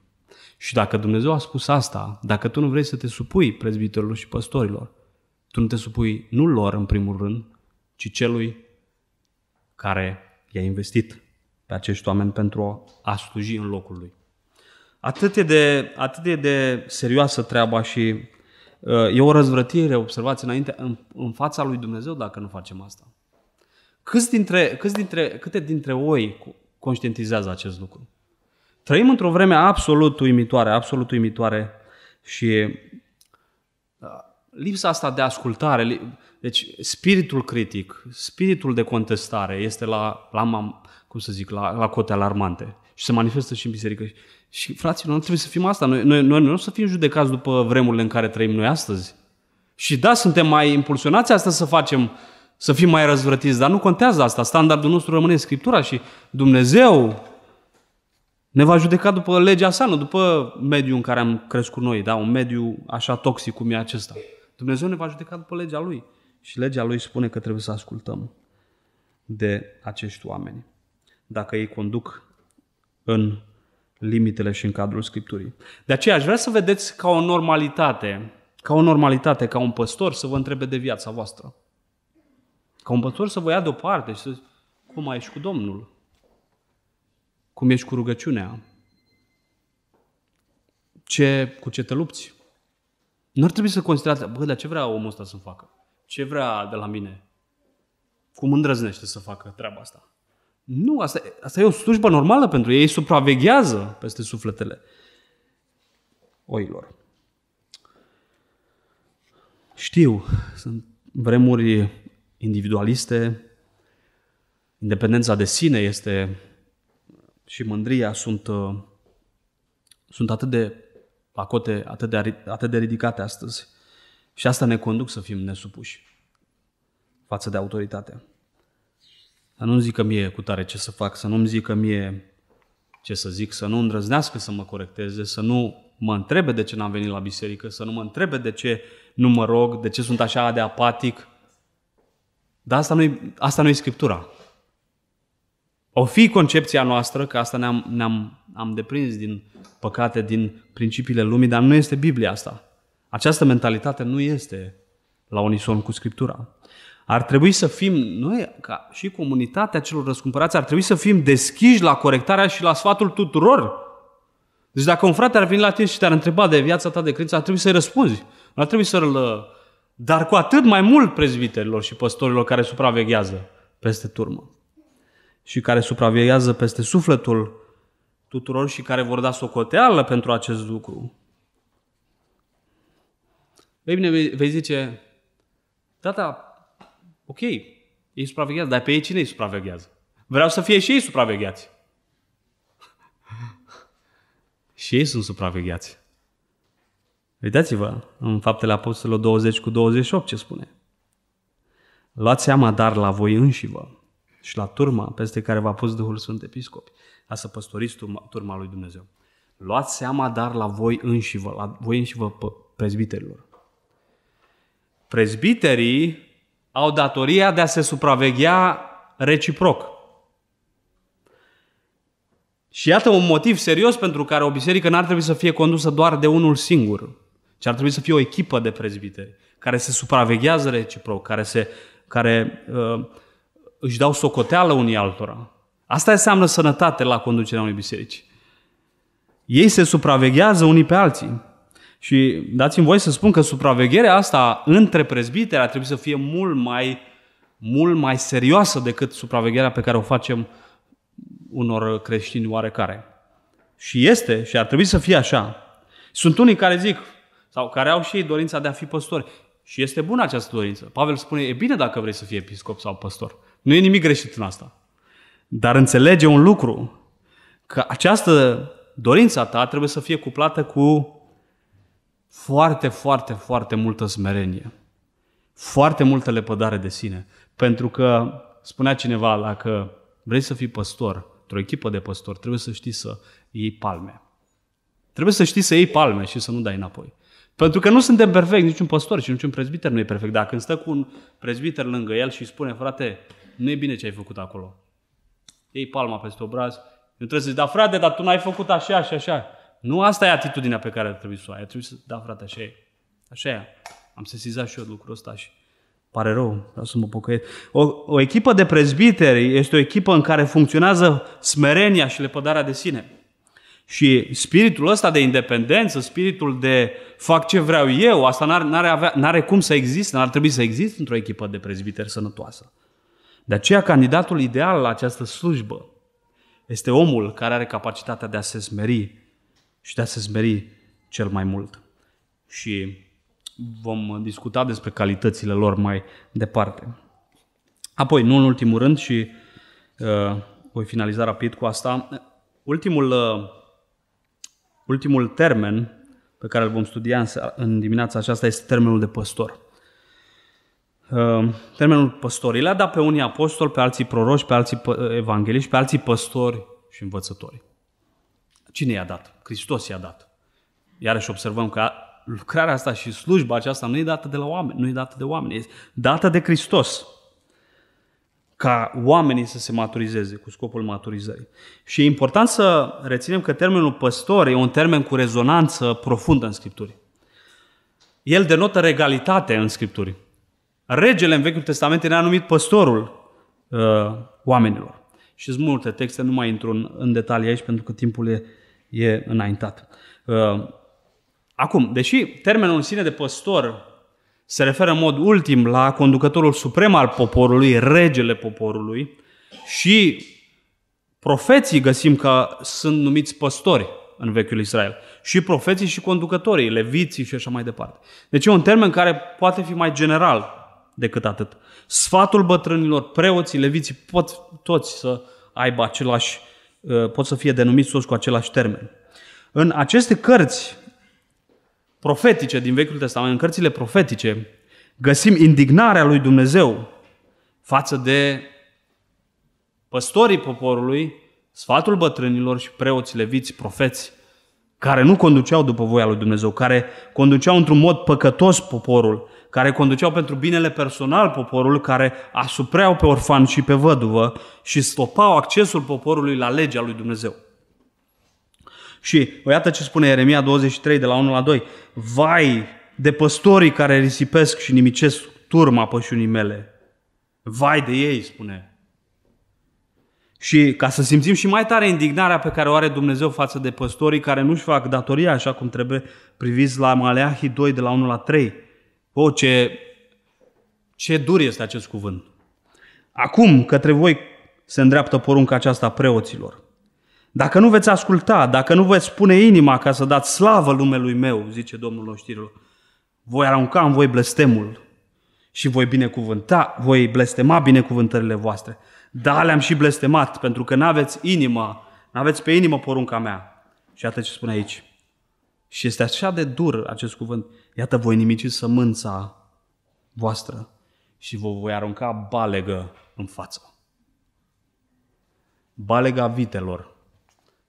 Și dacă Dumnezeu a spus asta, dacă tu nu vrei să te supui prezbiterilor și păstorilor, tu nu te supui nu lor în primul rând, ci celui care i-a investit pe acești oameni pentru a sluji în locul lui. Atât e de, atât e de serioasă treaba și uh, e o răzvrătire, observați înainte, în, în fața lui Dumnezeu dacă nu facem asta. Câți dintre, câți dintre, câte dintre oi conștientizează acest lucru? Trăim într-o vreme absolut uimitoare, absolut uimitoare și uh, lipsa asta de ascultare, deci spiritul critic, spiritul de contestare este la, la cum să zic, la, la cote alarmante și se manifestă și în biserică. Și fraților, nu trebuie să fim asta. Noi, noi, noi nu o să fim judecați după vremurile în care trăim noi astăzi. Și da, suntem mai impulsionați asta să facem, să fim mai răzvrătiți, dar nu contează asta. Standardul nostru rămâne Scriptura și Dumnezeu ne va judeca după legea sa, nu după mediul în care am crescut noi, da? un mediu așa toxic cum e acesta. Dumnezeu ne va judeca după legea Lui. Și legea Lui spune că trebuie să ascultăm de acești oameni. Dacă ei conduc în limitele și în cadrul Scripturii. De aceea aș vrea să vedeți ca o normalitate, ca o normalitate, ca un păstor să vă întrebe de viața voastră. Ca un păstor să vă ia deoparte și să zic, cum ești cu Domnul? Cum ești cu rugăciunea? Ce, cu ce te lupți? Nu ar trebui să considerați, bă, dar ce vrea omul ăsta să facă? Ce vrea de la mine? Cum îndrăznește să facă treaba asta? Nu, asta, asta e o slujbă normală pentru ei. Ei supraveghează peste sufletele oilor. Știu, sunt vremuri individualiste, independența de sine este și mândria sunt, uh, sunt atât de pacote, atât de, atât de ridicate astăzi. Și asta ne conduc să fim nesupuși față de autoritatea. Să nu-mi zică mie cu tare ce să fac, să nu-mi zică mie ce să zic, să nu îndrăznească să mă corecteze, să nu mă întrebe de ce n-am venit la biserică, să nu mă întrebe de ce nu mă rog, de ce sunt așa de apatic. Dar asta nu i asta nu e Scriptura. O fi concepția noastră, că asta ne-am, ne-am am deprins din păcate, din principiile lumii, dar nu este Biblia asta. Această mentalitate nu este la unison cu Scriptura. Ar trebui să fim, noi ca și comunitatea celor răscumpărați, ar trebui să fim deschiși la corectarea și la sfatul tuturor. Deci dacă un frate ar veni la tine și te-ar întreba de viața ta de credință, ar trebui să-i răspunzi. Ar trebui să-l... Uh, dar cu atât mai mult prezbiterilor și păstorilor care supraveghează peste turmă și care supraveghează peste sufletul tuturor și care vor da socoteală pentru acest lucru. Ei bine, vei zice, tata, ok, ei supraveghează, dar pe ei cine îi supraveghează? Vreau să fie și ei supravegheați. și ei sunt supravegheați. Uitați-vă în faptele apostolilor 20 cu 28 ce spune. Luați seama dar la voi înșivă și la turma peste care v-a pus Duhul Sfânt Episcopi, ca să păstoriți turma, lui Dumnezeu. Luați seama dar la voi înșivă, la voi înșivă prezbiterilor. Prezbiterii au datoria de a se supraveghea reciproc. Și iată un motiv serios pentru care o biserică n-ar trebui să fie condusă doar de unul singur, ci ar trebui să fie o echipă de prezbiteri care se supraveghează reciproc, care, se, care uh, își dau socoteală unii altora. Asta înseamnă sănătate la conducerea unei biserici. Ei se supraveghează unii pe alții. Și dați-mi voi să spun că supravegherea asta între prezbiteri ar trebui să fie mult mai, mult mai serioasă decât supravegherea pe care o facem unor creștini oarecare. Și este și ar trebui să fie așa. Sunt unii care zic, sau care au și ei dorința de a fi păstori. Și este bună această dorință. Pavel spune, e bine dacă vrei să fii episcop sau păstor. Nu e nimic greșit în asta. Dar înțelege un lucru, că această dorință ta trebuie să fie cuplată cu foarte, foarte, foarte multă smerenie, foarte multă lepădare de sine. Pentru că spunea cineva, dacă vrei să fii păstor, într-o echipă de păstori, trebuie să știi să iei palme. Trebuie să știi să iei palme și să nu dai înapoi. Pentru că nu suntem perfecti, niciun păstor și niciun prezbiter nu e perfect. Dacă stă cu un prezbiter lângă el și spune, frate, nu e bine ce ai făcut acolo. Iei palma peste obraz, nu trebuie să zici, da frate, dar tu n-ai făcut așa și așa. Nu asta e atitudinea pe care ar trebui să o ai. Ar trebui să, da frate, așa e. Așa e. Am sesizat și eu lucrul ăsta și pare rău, vreau să mă pocăiesc. O, o echipă de prezbiteri este o echipă în care funcționează smerenia și lepădarea de sine. Și spiritul ăsta de independență, spiritul de fac ce vreau eu, asta n are avea, n-are cum să existe, n-ar trebui să existe într-o echipă de prezbiteri sănătoasă. De aceea, candidatul ideal la această slujbă este omul care are capacitatea de a se smeri și de a se smeri cel mai mult. Și vom discuta despre calitățile lor mai departe. Apoi, nu în ultimul rând, și uh, voi finaliza rapid cu asta, ultimul, uh, ultimul termen pe care îl vom studia în, în dimineața aceasta este termenul de păstor. Uh, termenul păstor. El a dat pe unii apostoli, pe alții proroși, pe alții evangeliști, pe alții păstori și învățători. Cine i-a dat? Hristos i-a dat. Iarăși observăm că lucrarea asta și slujba aceasta nu e dată de la oameni, nu e dată de oameni, e dată de Hristos ca oamenii să se maturizeze cu scopul maturizării. Și e important să reținem că termenul păstor e un termen cu rezonanță profundă în Scripturi. El denotă regalitate în Scripturi. Regele în Vechiul Testament era numit păstorul uh, oamenilor. Și sunt multe texte, nu mai intru în, în detalii aici pentru că timpul e e înaintat. Uh, acum, deși termenul în sine de păstor se referă în mod ultim la conducătorul suprem al poporului, regele poporului, și profeții găsim că sunt numiți păstori în vechiul Israel. Și profeții și conducătorii, leviții și așa mai departe. Deci e un termen care poate fi mai general decât atât. Sfatul bătrânilor, preoții, leviții, pot toți să aibă același Uh, pot să fie denumiți toți cu același termen. În aceste cărți profetice din Vechiul Testament, în cărțile profetice, găsim indignarea lui Dumnezeu față de păstorii poporului, sfatul bătrânilor și preoți, leviți, profeți, care nu conduceau după voia lui Dumnezeu, care conduceau într-un mod păcătos poporul, care conduceau pentru binele personal poporul, care asupreau pe orfan și pe văduvă și stopau accesul poporului la legea lui Dumnezeu. Și iată ce spune Ieremia 23 de la 1 la 2. Vai de păstorii care risipesc și nimicesc turma pășunii mele. Vai de ei, spune și ca să simțim și mai tare indignarea pe care o are Dumnezeu față de păstorii care nu-și fac datoria așa cum trebuie, priviți la Maleahii 2 de la 1 la 3. O, oh, ce, ce dur este acest cuvânt! Acum către voi se îndreaptă porunca aceasta preoților. Dacă nu veți asculta, dacă nu veți spune inima ca să dați slavă lumelui meu, zice Domnul oștirilor, voi arunca în voi blestemul și voi binecuvânta, voi blestema binecuvântările voastre. Da, le-am și blestemat, pentru că n-aveți inima, n-aveți pe inimă porunca mea. Și atât ce spune aici. Și este așa de dur acest cuvânt. Iată, voi nimici sămânța voastră și vă voi arunca balegă în față. Balega vitelor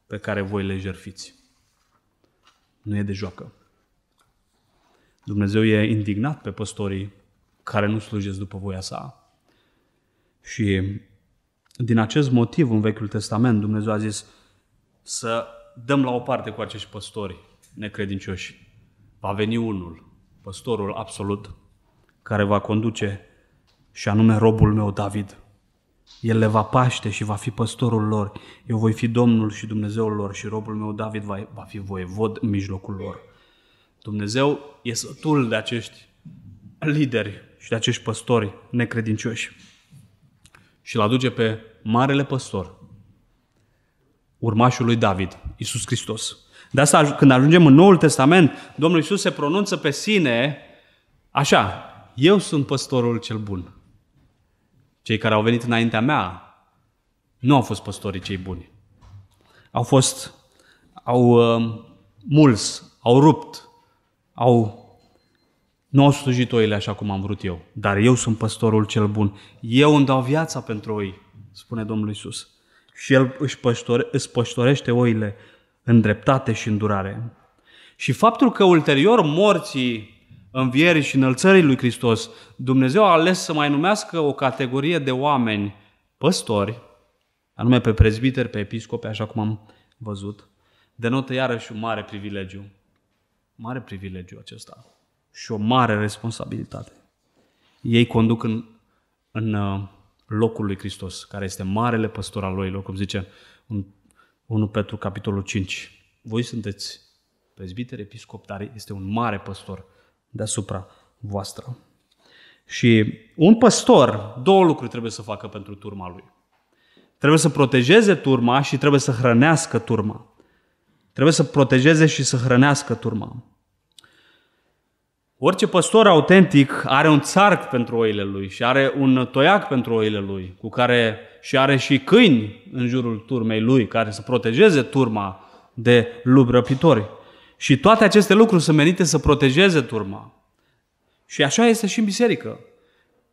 pe care voi le jerfiți. Nu e de joacă. Dumnezeu e indignat pe păstorii care nu slujesc după voia sa. Și din acest motiv, în Vechiul Testament, Dumnezeu a zis să dăm la o parte cu acești păstori necredincioși va veni unul, păstorul absolut, care va conduce și anume robul meu David. El le va paște și va fi păstorul lor. Eu voi fi Domnul și Dumnezeul lor și robul meu David va, va fi voievod în mijlocul lor. Dumnezeu e sătul de acești lideri și de acești păstori necredincioși. Și îl aduce pe marele păstor, urmașul lui David, Isus Hristos, de asta când ajungem în Noul Testament, Domnul Iisus se pronunță pe sine așa, eu sunt păstorul cel bun. Cei care au venit înaintea mea nu au fost păstorii cei buni. Au fost, au uh, au rupt, au nu au slujit oile așa cum am vrut eu, dar eu sunt păstorul cel bun. Eu îmi dau viața pentru oi, spune Domnul Isus. Și El își păștore, își păștorește oile în dreptate și îndurare. Și faptul că ulterior morții, învierii și înălțării lui Hristos, Dumnezeu a ales să mai numească o categorie de oameni păstori, anume pe prezbiteri, pe episcopi, așa cum am văzut, denotă iarăși un mare privilegiu. Mare privilegiu acesta și o mare responsabilitate. Ei conduc în, în uh, locul lui Hristos, care este marele păstor al lui, cum zice 1 Petru, capitolul 5. Voi sunteți prezbiteri, episcop, dar este un mare păstor deasupra voastră. Și un păstor, două lucruri trebuie să facă pentru turma lui. Trebuie să protejeze turma și trebuie să hrănească turma. Trebuie să protejeze și să hrănească turma. Orice păstor autentic are un țarc pentru oile lui și are un toiac pentru oile lui, cu care și are și câini în jurul turmei lui care să protejeze turma de lupi răpitori. Și toate aceste lucruri sunt menite să protejeze turma. Și așa este și în biserică.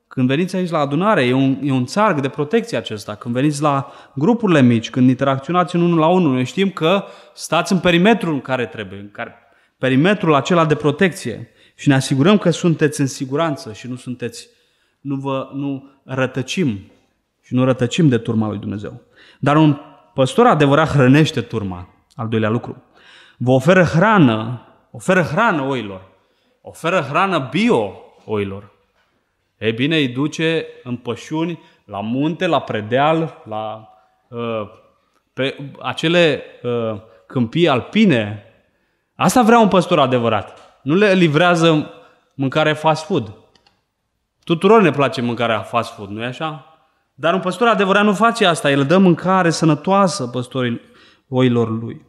Când veniți aici la adunare, e un, e un țarg de protecție acesta. Când veniți la grupurile mici, când interacționați în unul la unul, noi știm că stați în perimetrul în care trebuie, în care, perimetrul acela de protecție. Și ne asigurăm că sunteți în siguranță și nu sunteți, nu vă, nu rătăcim și nu rătăcim de turma lui Dumnezeu. Dar un păstor adevărat hrănește turma. Al doilea lucru. Vă oferă hrană, oferă hrană oilor. Oferă hrană bio oilor. Ei bine, îi duce în pășuni, la munte, la predeal, la uh, pe acele uh, câmpii alpine. Asta vrea un păstor adevărat. Nu le livrează mâncare fast food. Tuturor ne place mâncarea fast food, nu-i așa? Dar un păstor adevărat nu face asta, el dă mâncare sănătoasă păstorii oilor lui.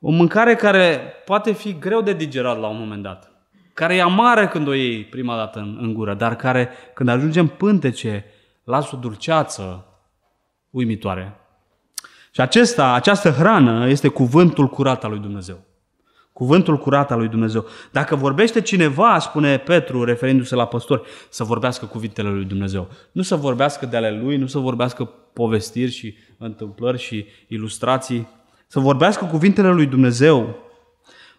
O mâncare care poate fi greu de digerat la un moment dat, care e amară când o iei prima dată în, în gură, dar care când ajungem pântece, lasă o dulceață uimitoare. Și acesta, această hrană este cuvântul curat al lui Dumnezeu. Cuvântul curat al lui Dumnezeu. Dacă vorbește cineva, spune Petru, referindu-se la păstori, să vorbească cuvintele lui Dumnezeu. Nu să vorbească de ale lui, nu să vorbească povestiri și întâmplări și ilustrații. Să vorbească cuvintele lui Dumnezeu.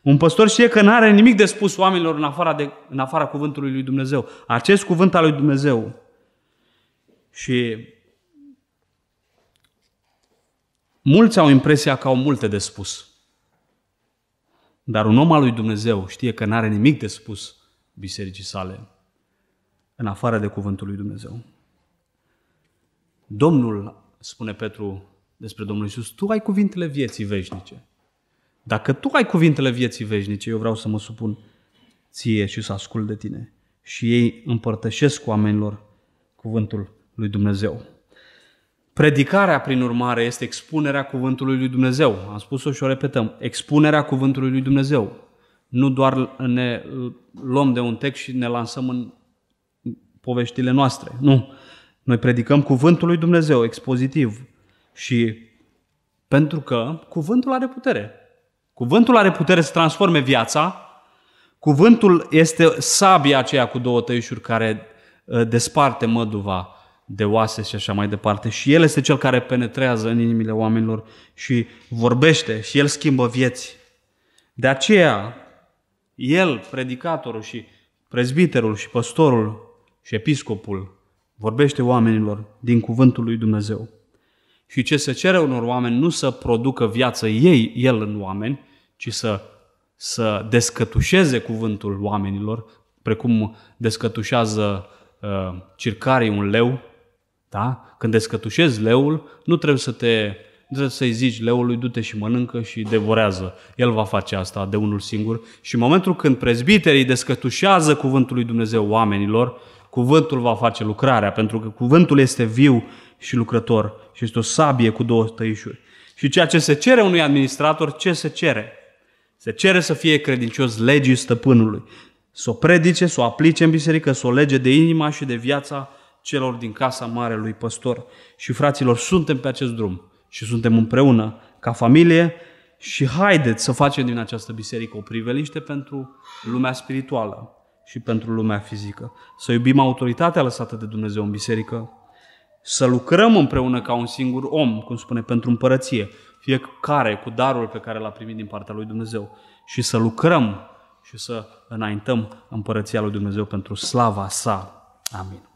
Un păstor știe că nu are nimic de spus oamenilor în afara, de, în afara cuvântului lui Dumnezeu. Acest cuvânt al lui Dumnezeu. Și mulți au impresia că au multe de spus. Dar un om al lui Dumnezeu știe că n-are nimic de spus bisericii sale în afară de cuvântul lui Dumnezeu. Domnul, spune Petru despre Domnul Isus, tu ai cuvintele vieții veșnice. Dacă tu ai cuvintele vieții veșnice, eu vreau să mă supun ție și să ascult de tine. Și ei împărtășesc cu oamenilor cuvântul lui Dumnezeu. Predicarea, prin urmare, este expunerea cuvântului lui Dumnezeu. Am spus-o și o repetăm. Expunerea cuvântului lui Dumnezeu. Nu doar ne uh, luăm de un text și ne lansăm în poveștile noastre. Nu. Noi predicăm cuvântul lui Dumnezeu, expozitiv. Și pentru că cuvântul are putere. Cuvântul are putere să transforme viața. Cuvântul este sabia aceea cu două tăișuri care uh, desparte măduva de oase și așa mai departe. Și El este Cel care penetrează în inimile oamenilor și vorbește și El schimbă vieți. De aceea, El, predicatorul și prezbiterul și păstorul și episcopul, vorbește oamenilor din cuvântul lui Dumnezeu. Și ce se cere unor oameni nu să producă viață ei, El în oameni, ci să, să descătușeze cuvântul oamenilor, precum descătușează uh, circarii un leu da? Când descătușezi leul, nu trebuie să te trebuie să-i zici leului, du-te și mănâncă și devorează. El va face asta de unul singur. Și în momentul când prezbiterii descătușează cuvântul lui Dumnezeu oamenilor, cuvântul va face lucrarea, pentru că cuvântul este viu și lucrător și este o sabie cu două tăișuri. Și ceea ce se cere unui administrator, ce se cere? Se cere să fie credincios legii stăpânului, să o predice, să o aplice în biserică, să o lege de inima și de viața celor din casa mare lui păstor. Și fraților, suntem pe acest drum și suntem împreună ca familie și haideți să facem din această biserică o priveliște pentru lumea spirituală și pentru lumea fizică. Să iubim autoritatea lăsată de Dumnezeu în biserică, să lucrăm împreună ca un singur om, cum spune, pentru împărăție, fiecare cu darul pe care l-a primit din partea lui Dumnezeu și să lucrăm și să înaintăm împărăția lui Dumnezeu pentru slava sa. Amin.